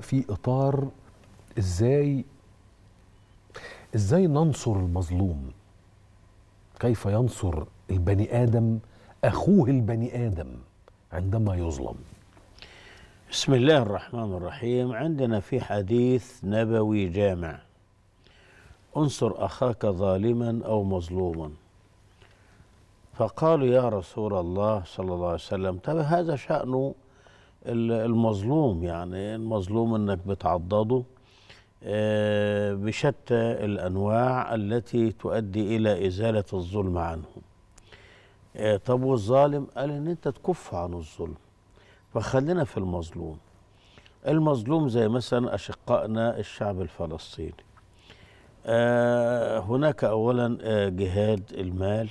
في اطار ازاي ازاي ننصر المظلوم كيف ينصر البني ادم اخوه البني ادم عندما يظلم بسم الله الرحمن الرحيم عندنا في حديث نبوي جامع انصر اخاك ظالما او مظلوما فقالوا يا رسول الله صلى الله عليه وسلم طب هذا شأنه المظلوم يعني المظلوم انك بتعضده آه، بشتى الانواع التي تؤدي الى ازاله الظلم عنه آه، طب والظالم قال ان انت تكف عن الظلم فخلينا في المظلوم المظلوم زي مثلا اشقائنا الشعب الفلسطيني آه، هناك اولا جهاد المال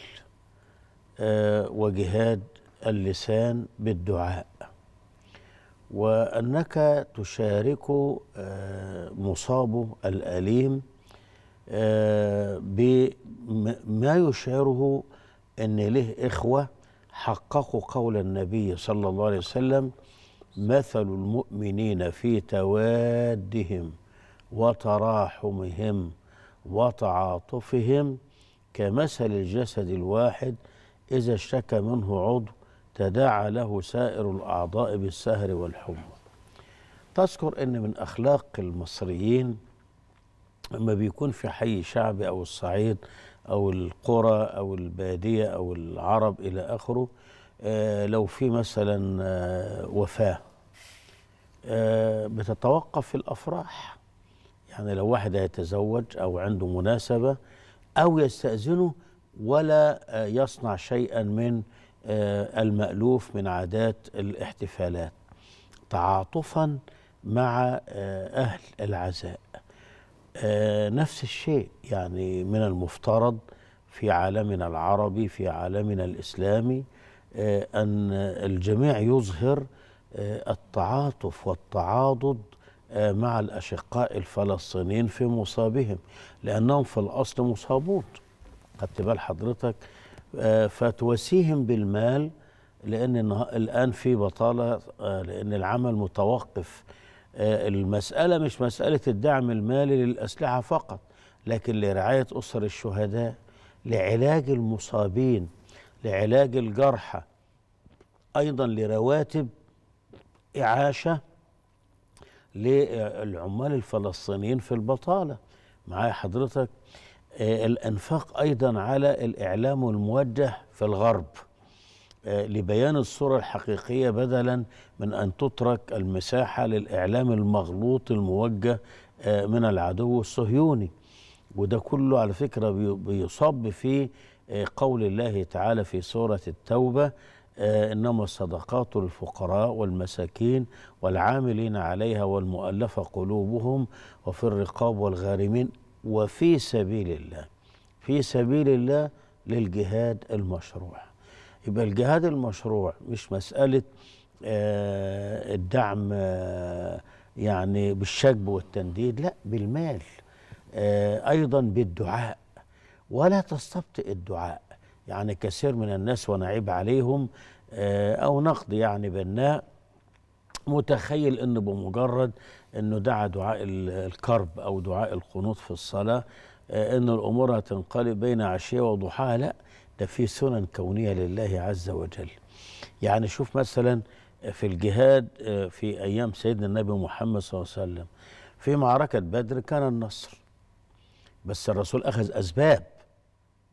وجهاد اللسان بالدعاء وأنك تشارك آه، مصابه الأليم آه، بما يشعره أن له إخوة حققوا قول النبي صلى الله عليه وسلم مثل المؤمنين في توادهم وتراحمهم وتعاطفهم كمثل الجسد الواحد إذا اشتكى منه عضو تداعى له سائر الأعضاء بالسهر والحمى تذكر أن من أخلاق المصريين لما بيكون في حي شعبي أو الصعيد أو القرى أو البادية أو العرب إلى آخره آه، لو في مثلا آه، وفاة آه، بتتوقف في الأفراح يعني لو واحد هيتزوج أو عنده مناسبة أو يستأذنه ولا يصنع شيئا من آه، المألوف من عادات الاحتفالات تعاطفا مع آه، أهل العزاء آه، نفس الشيء يعني من المفترض في عالمنا العربي في عالمنا الإسلامي أن الجميع يظهر التعاطف والتعاضد مع الأشقاء الفلسطينيين في مصابهم لأنهم في الأصل مصابون خدت بال حضرتك آه، فتواسيهم بالمال لأن الآن في بطالة آه، لأن العمل متوقف آه، المسألة مش مسألة الدعم المالي للأسلحة فقط لكن لرعاية أسر الشهداء لعلاج المصابين لعلاج الجرحى أيضا لرواتب إعاشة للعمال الفلسطينيين في البطالة معايا حضرتك آه، الانفاق ايضا على الاعلام الموجه في الغرب آه، لبيان الصوره الحقيقيه بدلا من ان تترك المساحه للاعلام المغلوط الموجه آه، من العدو الصهيوني وده كله على فكره بيصب في قول الله تعالى في سوره التوبه انما الصدقات للفقراء والمساكين والعاملين عليها والمؤلفه قلوبهم وفي الرقاب والغارمين وفي سبيل الله في سبيل الله للجهاد المشروع يبقى الجهاد المشروع مش مسألة آه، الدعم آه، يعني بالشجب والتنديد لا بالمال آه، أيضا بالدعاء ولا تستبطئ الدعاء يعني كثير من الناس ونعيب عليهم أو نقد يعني بناء متخيل أنه بمجرد انه دعا دعاء الكرب او دعاء القنوط في الصلاه آه، ان الامور هتنقلب بين عشيه وضحاها لا ده في سنن كونيه لله عز وجل يعني شوف مثلا في الجهاد آه، في ايام سيدنا النبي محمد صلى الله عليه وسلم في معركه بدر كان النصر بس الرسول اخذ اسباب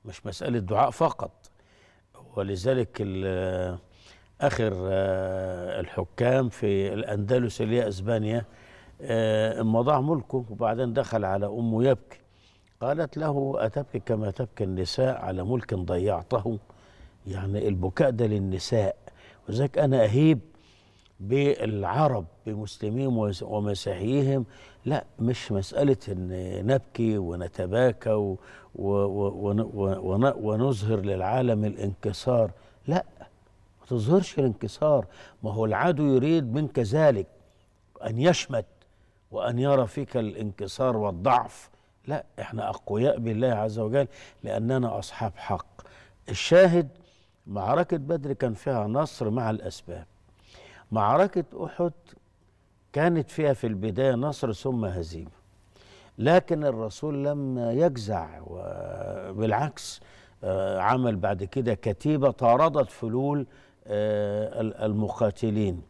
مش مساله دعاء فقط ولذلك آه، اخر الحكام في الاندلس اللي هي اسبانيا آه، مضاع ملكه وبعدين دخل على أمه يبكي قالت له أتبكي كما تبكي النساء على ملك ضيعته يعني البكاء ده للنساء وذلك أنا أهيب بالعرب بمسلمين ومسيحيهم لا مش مسألة أن نبكي ونتباكى ونظهر للعالم الانكسار لا ما تظهرش الانكسار ما هو العدو يريد منك ذلك أن يشمت وأن يرى فيك الانكسار والضعف لا احنا أقوياء بالله عز وجل لأننا أصحاب حق الشاهد معركة بدر كان فيها نصر مع الأسباب معركة أحد كانت فيها في البداية نصر ثم هزيمة لكن الرسول لم يجزع وبالعكس آه، عمل بعد كده كتيبة طاردت فلول آه، المقاتلين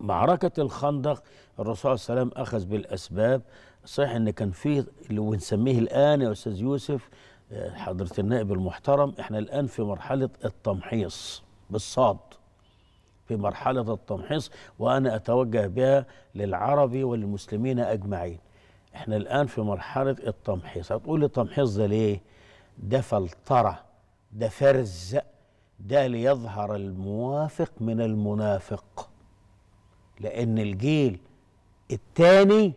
معركة الخندق الرسول صلى الله عليه وسلم أخذ بالأسباب صحيح أن كان فيه اللي بنسميه الآن يا أستاذ يوسف آه، حضرة النائب المحترم احنا الآن في مرحلة التمحيص بالصاد في مرحلة التمحيص وأنا أتوجه بها للعربي وللمسلمين أجمعين احنا الآن في مرحلة التمحيص هتقول لي التمحيص ده ليه ده فلترة ده فرز ده ليظهر الموافق من المنافق لأن الجيل الثاني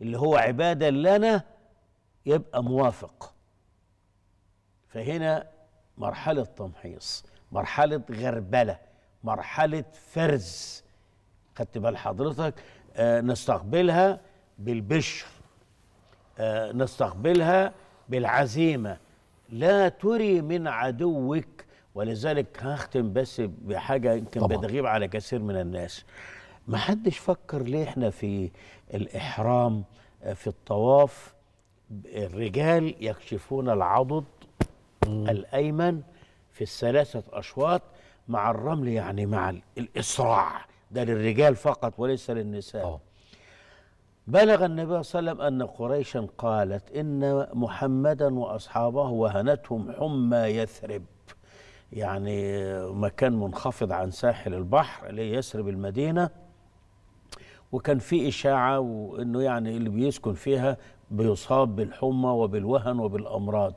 اللي هو عبادة لنا يبقى موافق فهنا مرحلة تمحيص مرحلة غربلة مرحلة فرز خدت بال حضرتك آه نستقبلها بالبشر آه نستقبلها بالعزيمة لا تري من عدوك ولذلك هختم بس بحاجة يمكن بتغيب على كثير من الناس ما حدش فكر ليه احنا في الإحرام آه، في الطواف الرجال يكشفون العضد الأيمن في الثلاثة أشواط مع الرمل يعني مع الإسراع ده للرجال فقط وليس للنساء أوه. بلغ النبي صلى الله عليه وسلم أن قريشا قالت إن محمدا وأصحابه وهنتهم حمى يثرب يعني مكان منخفض عن ساحل البحر اللي يثرب المدينة وكان في إشاعة وإنه يعني اللي بيسكن فيها بيصاب بالحمى وبالوهن وبالأمراض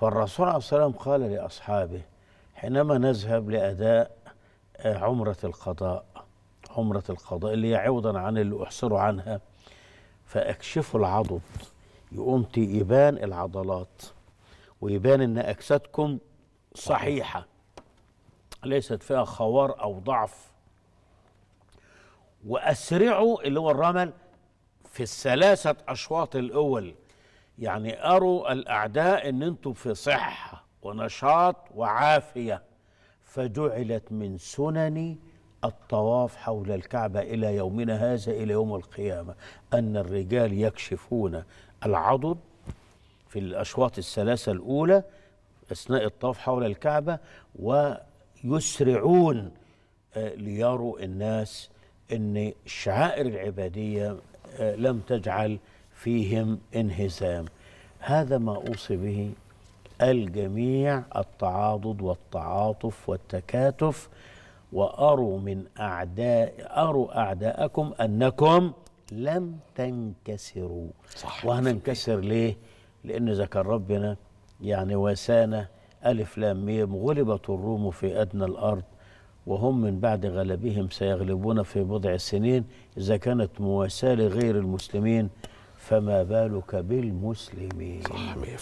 فالرسول عليه الصلاة والسلام قال لأصحابه حينما نذهب لأداء آه، عمرة القضاء عمرة القضاء اللي هي عوضا عن اللي أحصروا عنها فأكشفوا العضد يقوم يبان العضلات ويبان إن أجسادكم صحيحة ليست فيها خوار أو ضعف وأسرعوا اللي هو الرمل في الثلاثة أشواط الأول يعني أروا الأعداء أن أنتم في صحة ونشاط وعافية فجعلت من سنن الطواف حول الكعبة إلى يومنا هذا إلى يوم القيامة أن الرجال يكشفون العضد في الأشواط الثلاثة الأولى أثناء الطواف حول الكعبة ويسرعون آه، ليروا الناس أن الشعائر العبادية آه، لم تجعل فيهم انهزام هذا ما أوصي به الجميع التعاضد والتعاطف والتكاتف وأروا من أعداء أروا أعداءكم أنكم لم تنكسروا صح وهننكسر ليه؟ لأن ذكر ربنا يعني وسانا ألف لام ميم غلبت الروم في أدنى الأرض وهم من بعد غلبهم سيغلبون في بضع سنين إذا كانت مواساة لغير المسلمين فما بالك بالمسلمين صحيح.